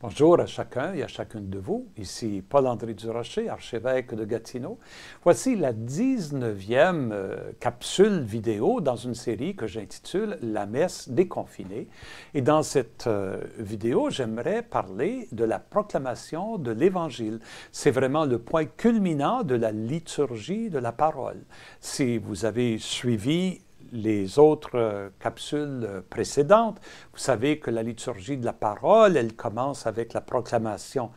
Bonjour à chacun et à chacune de vous. Ici Paul-André Durocher, archevêque de Gatineau. Voici la 19e euh, capsule vidéo dans une série que j'intitule La messe déconfinée. Et dans cette euh, vidéo, j'aimerais parler de la proclamation de l'Évangile. C'est vraiment le point culminant de la liturgie de la parole. Si vous avez suivi les autres euh, capsules euh, précédentes. Vous savez que la liturgie de la parole, elle commence avec la proclamation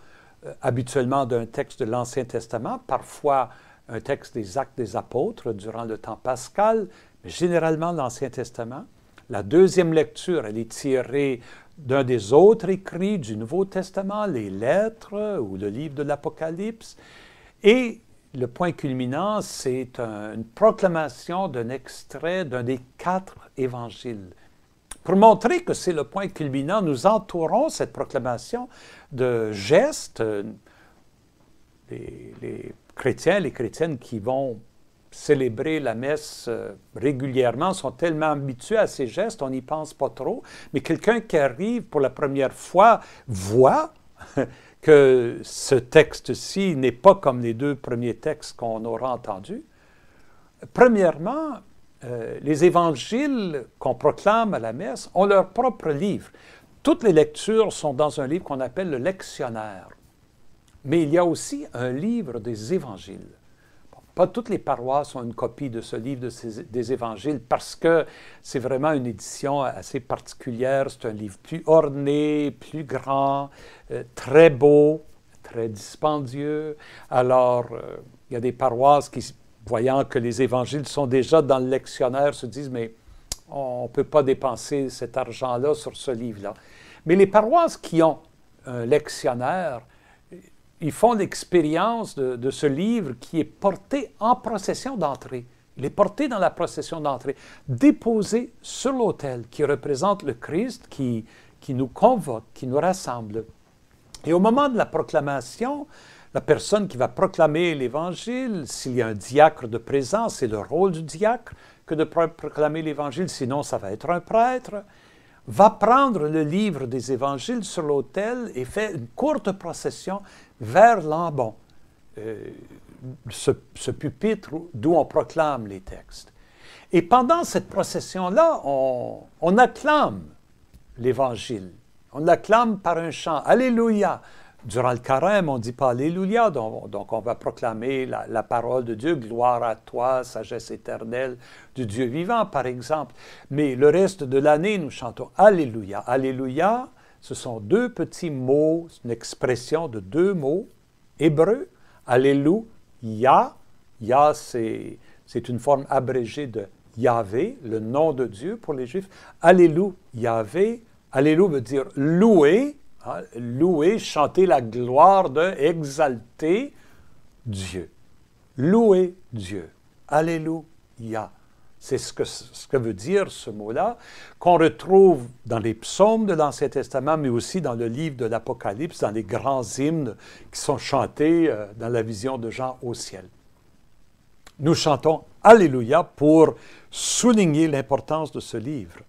euh, habituellement d'un texte de l'Ancien Testament, parfois un texte des actes des apôtres durant le temps pascal, mais généralement l'Ancien Testament. La deuxième lecture, elle est tirée d'un des autres écrits du Nouveau Testament, les lettres ou le livre de l'Apocalypse. Et le point culminant, c'est une proclamation d'un extrait d'un des quatre évangiles. Pour montrer que c'est le point culminant, nous entourons cette proclamation de gestes. Euh, les, les chrétiens, les chrétiennes qui vont célébrer la messe euh, régulièrement sont tellement habitués à ces gestes, on n'y pense pas trop. Mais quelqu'un qui arrive pour la première fois voit que ce texte-ci n'est pas comme les deux premiers textes qu'on aura entendus. Premièrement, euh, les évangiles qu'on proclame à la messe ont leur propre livre. Toutes les lectures sont dans un livre qu'on appelle le lectionnaire. Mais il y a aussi un livre des évangiles. Pas toutes les paroisses ont une copie de ce livre de des Évangiles parce que c'est vraiment une édition assez particulière. C'est un livre plus orné, plus grand, euh, très beau, très dispendieux. Alors, euh, il y a des paroisses qui, voyant que les Évangiles sont déjà dans le lectionnaire, se disent, mais on ne peut pas dépenser cet argent-là sur ce livre-là. Mais les paroisses qui ont un lectionnaire ils font l'expérience de, ce livre qui est porté en procession d'entrée. Il est porté dans la procession d'entrée, déposé sur l'autel qui représente le Christ qui, qui nous convoque, qui nous rassemble. Et au moment de la proclamation, la personne qui va proclamer l'Évangile, s'il y a un diacre de présence, c'est le rôle du diacre que de proclamer l'Évangile, sinon ça va être un prêtre va prendre le livre des évangiles sur l'autel et fait une courte procession vers l'ambon, euh, ce, pupitre d'où on proclame les textes. Et pendant cette procession-là, on, on acclame l'Évangile. On l'acclame par un chant. Alléluia durant le carême, on ne dit pas Alléluia, donc, on va proclamer la, parole de Dieu, gloire à toi, sagesse éternelle du Dieu vivant, par exemple. Mais le reste de l'année, nous chantons Alléluia. Alléluia, ce sont deux petits mots, une expression de deux mots hébreux. Alléluia, Ya, c'est une forme abrégée de Yahvé, le nom de Dieu pour les Juifs. Alléluia, Yahvé. Alléluia veut dire louer ah, louer, chanter la gloire de, exalter Dieu. Louer Dieu. Alléluia. C'est ce que, veut dire ce mot-là, qu'on retrouve dans les psaumes de l'Ancien Testament, mais aussi dans le livre de l'Apocalypse, dans les grands hymnes qui sont chantés euh, dans la vision de Jean au ciel. Nous chantons Alléluia pour souligner l'importance de ce livre.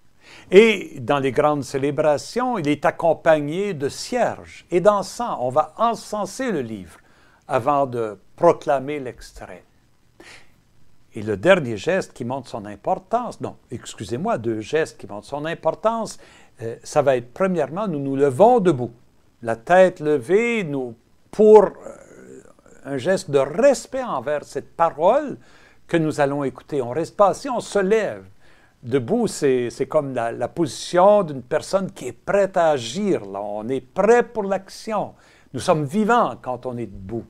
Et dans les grandes célébrations, il est accompagné de cierges et d'encens. On va encenser le livre avant de proclamer l'extrait. Et le dernier geste qui montre son importance, non, excusez-moi, deux gestes qui montrent son importance, euh, ça va être premièrement, nous nous levons debout, la tête levée, pour euh, un geste de respect envers cette parole que nous allons écouter. On ne reste pas assis, on se lève Debout, c'est comme la, position d'une personne qui est prête à agir. Là. On est prêt pour l'action. Nous sommes vivants quand on est debout.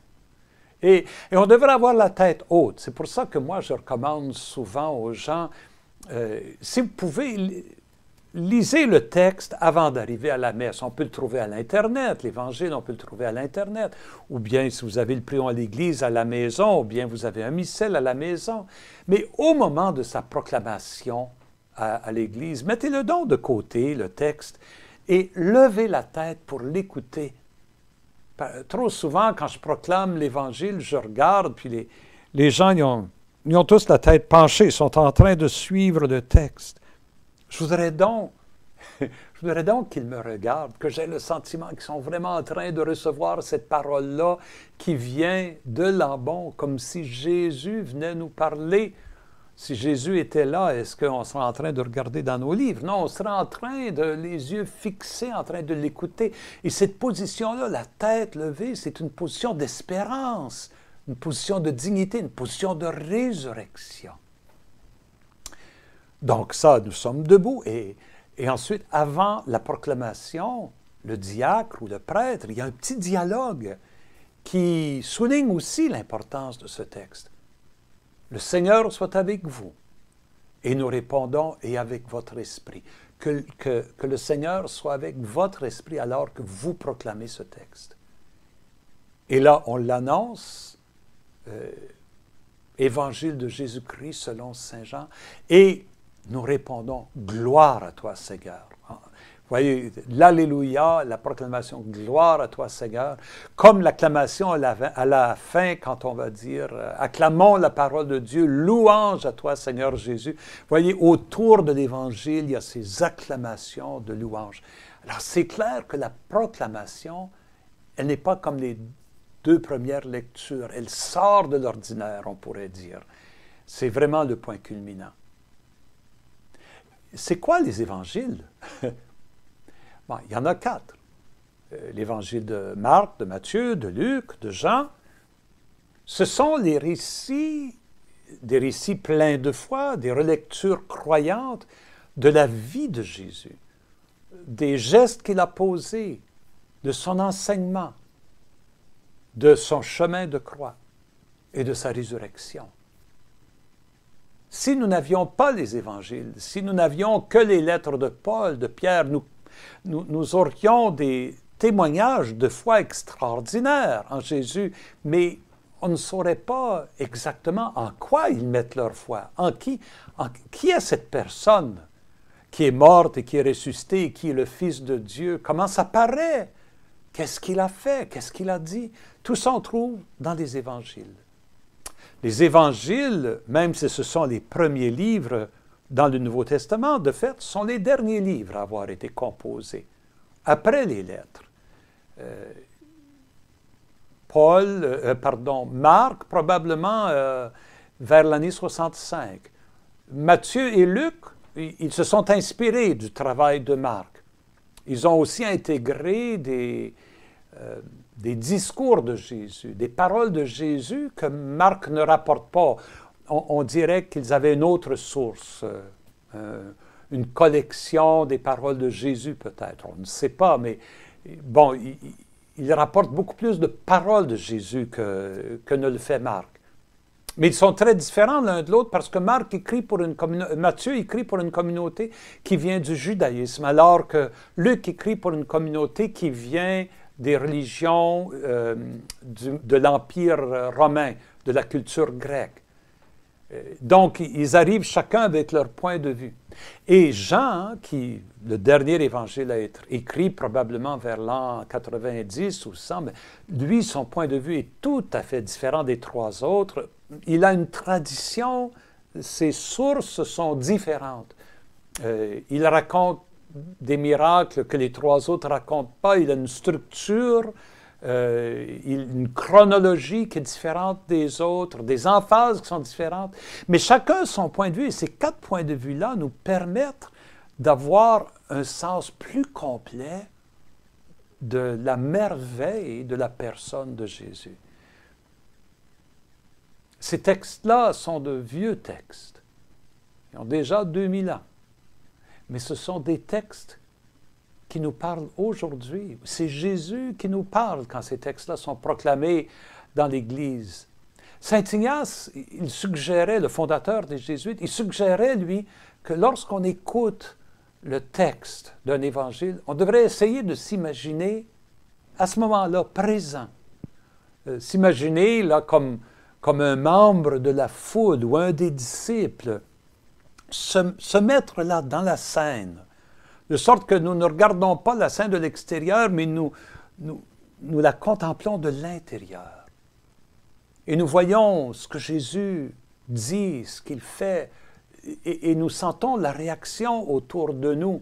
Et, et on devrait avoir la tête haute. C'est pour ça que moi, je recommande souvent aux gens, euh, si vous pouvez, lisez le texte avant d'arriver à la messe. On peut le trouver à l'Internet, l'Évangile, on peut le trouver à l'Internet. Ou bien, si vous avez le prion à l'Église, à la maison, ou bien vous avez un missel à la maison. Mais au moment de sa proclamation, à, l'Église, mettez-le donc de côté, le texte, et levez la tête pour l'écouter. Trop souvent, quand je proclame l'Évangile, je regarde, puis les, gens, ils ont, tous la tête penchée, sont en train de suivre le texte. Je voudrais donc je donc qu'ils me regardent, que j'ai le sentiment qu'ils sont vraiment en train de recevoir cette parole-là qui vient de l'embon, comme si Jésus venait nous parler si Jésus était là, est-ce qu'on serait en train de regarder dans nos livres? Non, on serait en train de les yeux fixés, en train de l'écouter. Et cette position-là, la tête levée, c'est une position d'espérance, une position de dignité, une position de résurrection. Donc ça, nous sommes debout. Et, et ensuite, avant la proclamation, le diacre ou le prêtre, il y a un petit dialogue qui souligne aussi l'importance de ce texte. Le Seigneur soit avec vous. Et nous répondons, et avec votre esprit. Que, que, le Seigneur soit avec votre esprit alors que vous proclamez ce texte. Et là, on l'annonce, euh, Évangile de Jésus-Christ selon Saint Jean, et nous répondons, Gloire à toi Seigneur voyez, l'Alléluia, la proclamation gloire à toi Seigneur, comme l'acclamation à la, fin quand on va dire euh, acclamons la parole de Dieu, louange à toi Seigneur Jésus. Voyez, autour de l'Évangile, il y a ces acclamations de louange. Alors c'est clair que la proclamation, elle n'est pas comme les deux premières lectures, elle sort de l'ordinaire, on pourrait dire. C'est vraiment le point culminant. C'est quoi les évangiles il y en a quatre. Euh, l'évangile de Marc, de Matthieu, de Luc, de Jean. Ce sont les récits, des récits pleins de foi, des relectures croyantes de la vie de Jésus, des gestes qu'il a posés, de son enseignement, de son chemin de croix et de sa résurrection. Si nous n'avions pas les évangiles, si nous n'avions que les lettres de Paul, de Pierre, nous nous, aurions des témoignages de foi extraordinaires en Jésus, mais on ne saurait pas exactement en quoi ils mettent leur foi, en qui, est cette personne qui est morte et qui est ressuscitée, qui est le Fils de Dieu, comment ça paraît, qu'est-ce qu'il a fait, qu'est-ce qu'il a dit. Tout ça, on trouve dans les évangiles. Les évangiles, même si ce sont les premiers livres dans le Nouveau Testament, de fait, sont les derniers livres à avoir été composés, après les lettres. Euh, Paul, euh, euh, pardon, Marc, probablement vers l'année 65. Matthieu et Luc, ils se sont inspirés du travail de Marc. Ils ont aussi intégré des, des discours de Jésus, des paroles de Jésus que Marc ne rapporte pas on, dirait qu'ils avaient une autre source, euh, euh, une collection des paroles de Jésus peut-être, on ne sait pas, mais bon, ils il rapportent beaucoup plus de paroles de Jésus que, que ne le fait Marc. Mais ils sont très différents l'un de l'autre parce que Marc écrit pour une Matthieu écrit pour une communauté qui vient du judaïsme, alors que Luc écrit pour une communauté qui vient des religions euh, de l'Empire romain, de la culture grecque. Donc, ils arrivent chacun avec leur point de vue. Et Jean, qui, le dernier évangile à être écrit probablement vers l'an 90 ou 100, lui, son point de vue est tout à fait différent des trois autres. Il a une tradition, ses sources sont différentes. Euh, il raconte des miracles que les trois autres racontent pas, il a une structure euh, une chronologie qui est différente des autres, des emphases qui sont différentes, mais chacun son point de vue. Et ces quatre points de vue-là nous permettent d'avoir un sens plus complet de la merveille de la personne de Jésus. Ces textes-là sont de vieux textes. Ils ont déjà 2000 ans. Mais ce sont des textes qui nous parle aujourd'hui. C'est Jésus qui nous parle quand ces textes-là sont proclamés dans l'Église. Saint Ignace, il suggérait, le fondateur des Jésuites, il suggérait, lui, que lorsqu'on écoute le texte d'un évangile, on devrait essayer de s'imaginer à ce moment-là présent. Euh, s'imaginer là comme, comme un membre de la foule ou un des disciples. Se, se mettre là dans la scène de sorte que nous ne regardons pas la scène de l'extérieur, mais nous, la contemplons de l'intérieur. Et nous voyons ce que Jésus dit, ce qu'il fait, et, et, nous sentons la réaction autour de nous.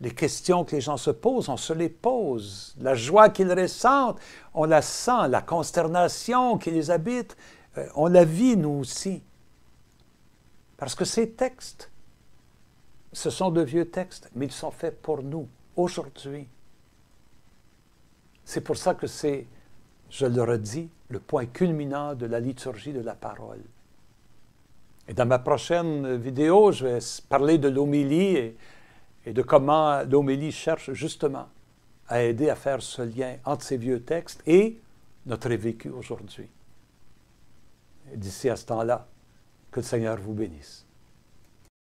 Les questions que les gens se posent, on se les pose. La joie qu'ils ressentent, on la sent. La consternation qui les habite, euh, on la vit nous aussi. Parce que ces textes ce sont de vieux textes, mais ils sont faits pour nous, aujourd'hui. C'est pour ça que c'est, je le redis, le point culminant de la liturgie de la parole. Et dans ma prochaine vidéo, je vais parler de l'homélie et, de comment l'homélie cherche justement à aider à faire ce lien entre ces vieux textes et notre vécu aujourd'hui. D'ici à ce temps-là, que le Seigneur vous bénisse.